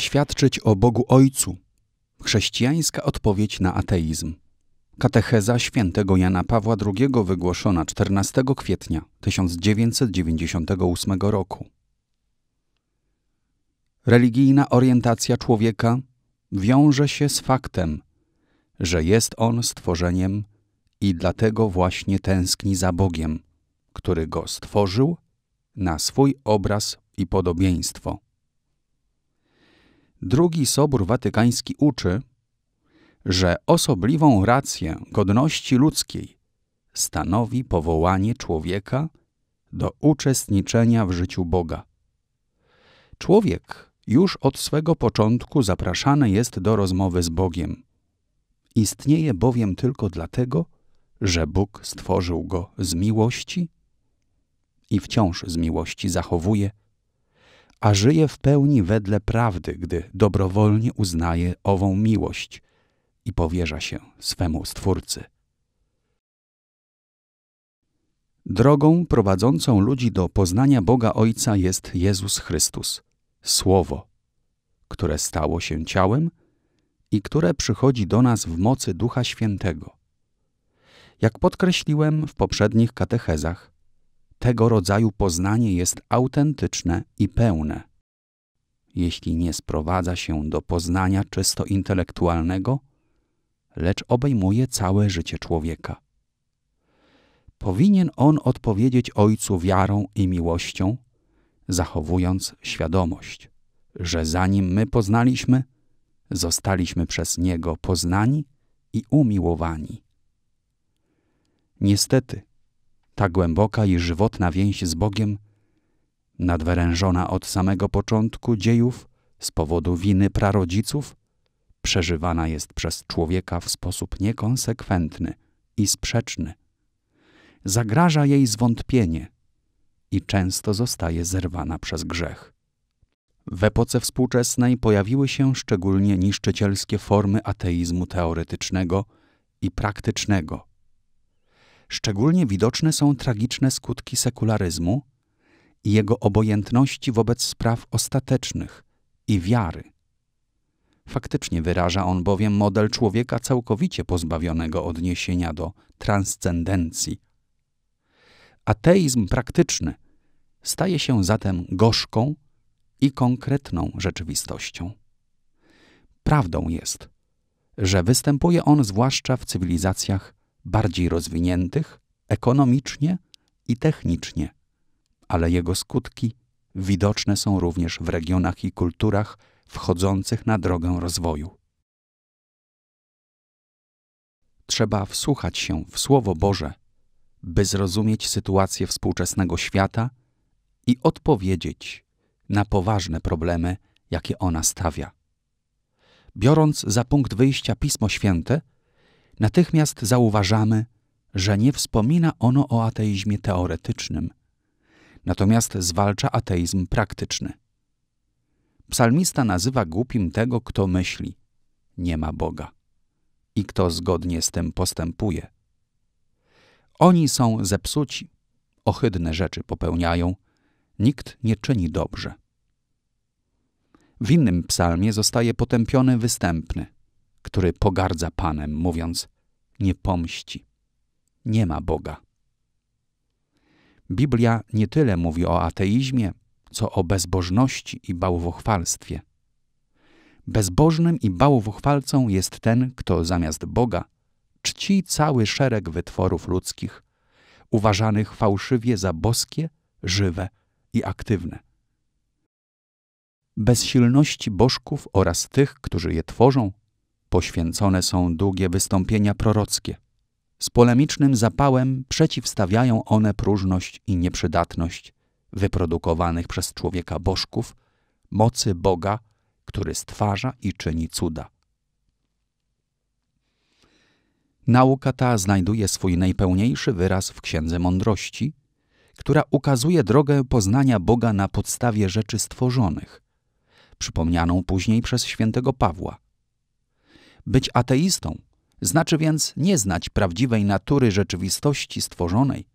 świadczyć o Bogu Ojcu. Chrześcijańska odpowiedź na ateizm. Katecheza świętego Jana Pawła II wygłoszona 14 kwietnia 1998 roku. Religijna orientacja człowieka wiąże się z faktem, że jest on stworzeniem i dlatego właśnie tęskni za Bogiem, który go stworzył na swój obraz i podobieństwo. Drugi Sobór Watykański uczy, że osobliwą rację godności ludzkiej stanowi powołanie człowieka do uczestniczenia w życiu Boga. Człowiek już od swego początku zapraszany jest do rozmowy z Bogiem. Istnieje bowiem tylko dlatego, że Bóg stworzył go z miłości i wciąż z miłości zachowuje a żyje w pełni wedle prawdy, gdy dobrowolnie uznaje ową miłość i powierza się swemu Stwórcy. Drogą prowadzącą ludzi do poznania Boga Ojca jest Jezus Chrystus, Słowo, które stało się ciałem i które przychodzi do nas w mocy Ducha Świętego. Jak podkreśliłem w poprzednich katechezach, tego rodzaju poznanie jest autentyczne i pełne. Jeśli nie sprowadza się do poznania czysto intelektualnego, lecz obejmuje całe życie człowieka. Powinien on odpowiedzieć Ojcu wiarą i miłością, zachowując świadomość, że zanim my poznaliśmy, zostaliśmy przez Niego poznani i umiłowani. Niestety, ta głęboka i żywotna więź z Bogiem, nadwerężona od samego początku dziejów z powodu winy prarodziców, przeżywana jest przez człowieka w sposób niekonsekwentny i sprzeczny. Zagraża jej zwątpienie i często zostaje zerwana przez grzech. W epoce współczesnej pojawiły się szczególnie niszczycielskie formy ateizmu teoretycznego i praktycznego, Szczególnie widoczne są tragiczne skutki sekularyzmu i jego obojętności wobec spraw ostatecznych i wiary. Faktycznie wyraża on bowiem model człowieka całkowicie pozbawionego odniesienia do transcendencji. Ateizm praktyczny staje się zatem gorzką i konkretną rzeczywistością. Prawdą jest, że występuje on zwłaszcza w cywilizacjach bardziej rozwiniętych ekonomicznie i technicznie, ale jego skutki widoczne są również w regionach i kulturach wchodzących na drogę rozwoju. Trzeba wsłuchać się w Słowo Boże, by zrozumieć sytuację współczesnego świata i odpowiedzieć na poważne problemy, jakie ona stawia. Biorąc za punkt wyjścia Pismo Święte, natychmiast zauważamy, że nie wspomina ono o ateizmie teoretycznym, natomiast zwalcza ateizm praktyczny. Psalmista nazywa głupim tego, kto myśli, nie ma Boga, i kto zgodnie z tym postępuje. Oni są zepsuci, ohydne rzeczy popełniają, nikt nie czyni dobrze. W innym psalmie zostaje potępiony występny, który pogardza Panem, mówiąc – nie pomści. Nie ma Boga. Biblia nie tyle mówi o ateizmie, co o bezbożności i bałwochwalstwie. Bezbożnym i bałwochwalcą jest ten, kto zamiast Boga czci cały szereg wytworów ludzkich, uważanych fałszywie za boskie, żywe i aktywne. Bez silności bożków oraz tych, którzy je tworzą, Poświęcone są długie wystąpienia prorockie. Z polemicznym zapałem przeciwstawiają one próżność i nieprzydatność wyprodukowanych przez człowieka bożków, mocy Boga, który stwarza i czyni cuda. Nauka ta znajduje swój najpełniejszy wyraz w Księdze Mądrości, która ukazuje drogę poznania Boga na podstawie rzeczy stworzonych, przypomnianą później przez świętego Pawła – być ateistą znaczy więc nie znać prawdziwej natury rzeczywistości stworzonej,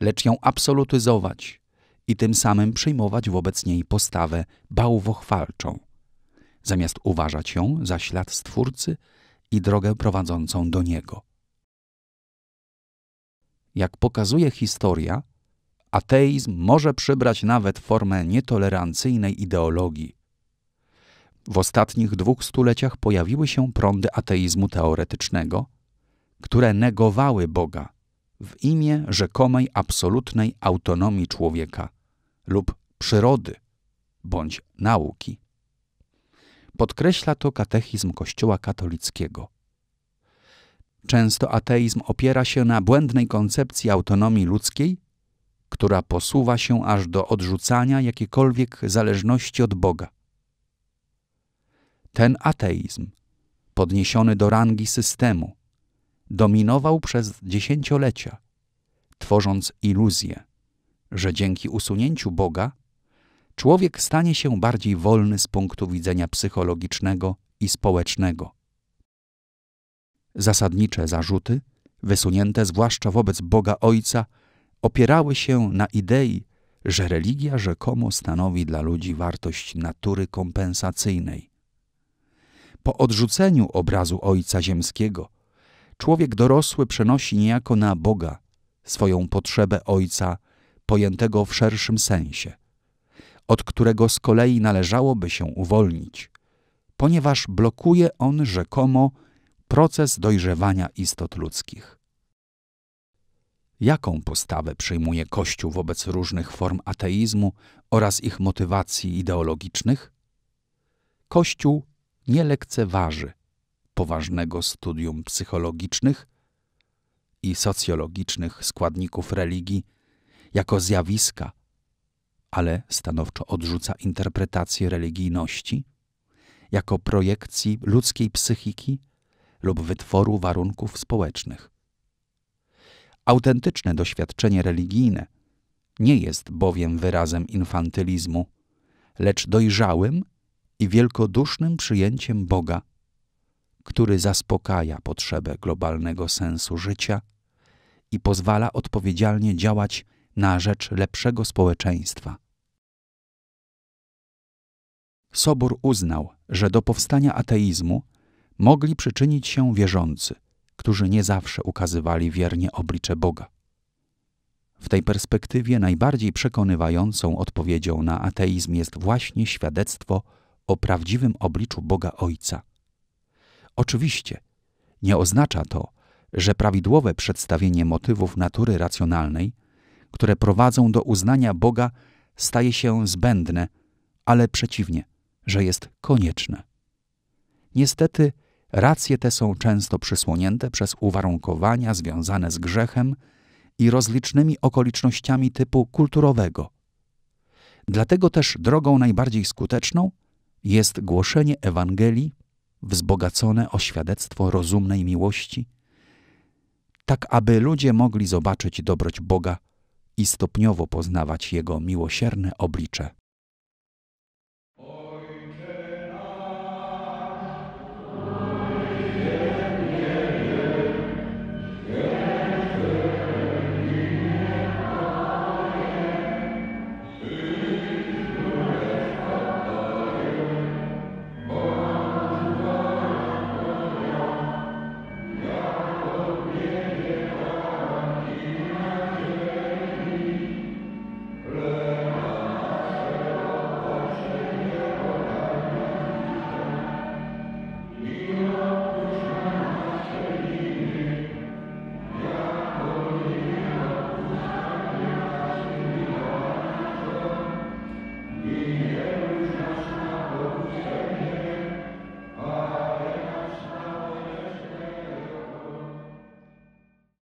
lecz ją absolutyzować i tym samym przyjmować wobec niej postawę bałwochwalczą, zamiast uważać ją za ślad Stwórcy i drogę prowadzącą do Niego. Jak pokazuje historia, ateizm może przybrać nawet formę nietolerancyjnej ideologii, w ostatnich dwóch stuleciach pojawiły się prądy ateizmu teoretycznego, które negowały Boga w imię rzekomej absolutnej autonomii człowieka lub przyrody bądź nauki. Podkreśla to katechizm Kościoła katolickiego. Często ateizm opiera się na błędnej koncepcji autonomii ludzkiej, która posuwa się aż do odrzucania jakiejkolwiek zależności od Boga ten ateizm, podniesiony do rangi systemu, dominował przez dziesięciolecia, tworząc iluzję, że dzięki usunięciu Boga człowiek stanie się bardziej wolny z punktu widzenia psychologicznego i społecznego. Zasadnicze zarzuty, wysunięte zwłaszcza wobec Boga Ojca, opierały się na idei, że religia rzekomo stanowi dla ludzi wartość natury kompensacyjnej, po odrzuceniu obrazu Ojca Ziemskiego, człowiek dorosły przenosi niejako na Boga swoją potrzebę Ojca, pojętego w szerszym sensie, od którego z kolei należałoby się uwolnić, ponieważ blokuje on rzekomo proces dojrzewania istot ludzkich. Jaką postawę przyjmuje Kościół wobec różnych form ateizmu oraz ich motywacji ideologicznych? Kościół nie lekceważy poważnego studium psychologicznych i socjologicznych składników religii jako zjawiska, ale stanowczo odrzuca interpretację religijności jako projekcji ludzkiej psychiki lub wytworu warunków społecznych. Autentyczne doświadczenie religijne nie jest bowiem wyrazem infantylizmu, lecz dojrzałym i wielkodusznym przyjęciem Boga, który zaspokaja potrzebę globalnego sensu życia i pozwala odpowiedzialnie działać na rzecz lepszego społeczeństwa. Sobor uznał, że do powstania ateizmu mogli przyczynić się wierzący, którzy nie zawsze ukazywali wiernie oblicze Boga. W tej perspektywie najbardziej przekonywającą odpowiedzią na ateizm jest właśnie świadectwo o prawdziwym obliczu Boga Ojca. Oczywiście, nie oznacza to, że prawidłowe przedstawienie motywów natury racjonalnej, które prowadzą do uznania Boga, staje się zbędne, ale przeciwnie, że jest konieczne. Niestety, racje te są często przysłonięte przez uwarunkowania związane z grzechem i rozlicznymi okolicznościami typu kulturowego. Dlatego też drogą najbardziej skuteczną jest głoszenie Ewangelii wzbogacone o świadectwo rozumnej miłości, tak aby ludzie mogli zobaczyć dobroć Boga i stopniowo poznawać Jego miłosierne oblicze.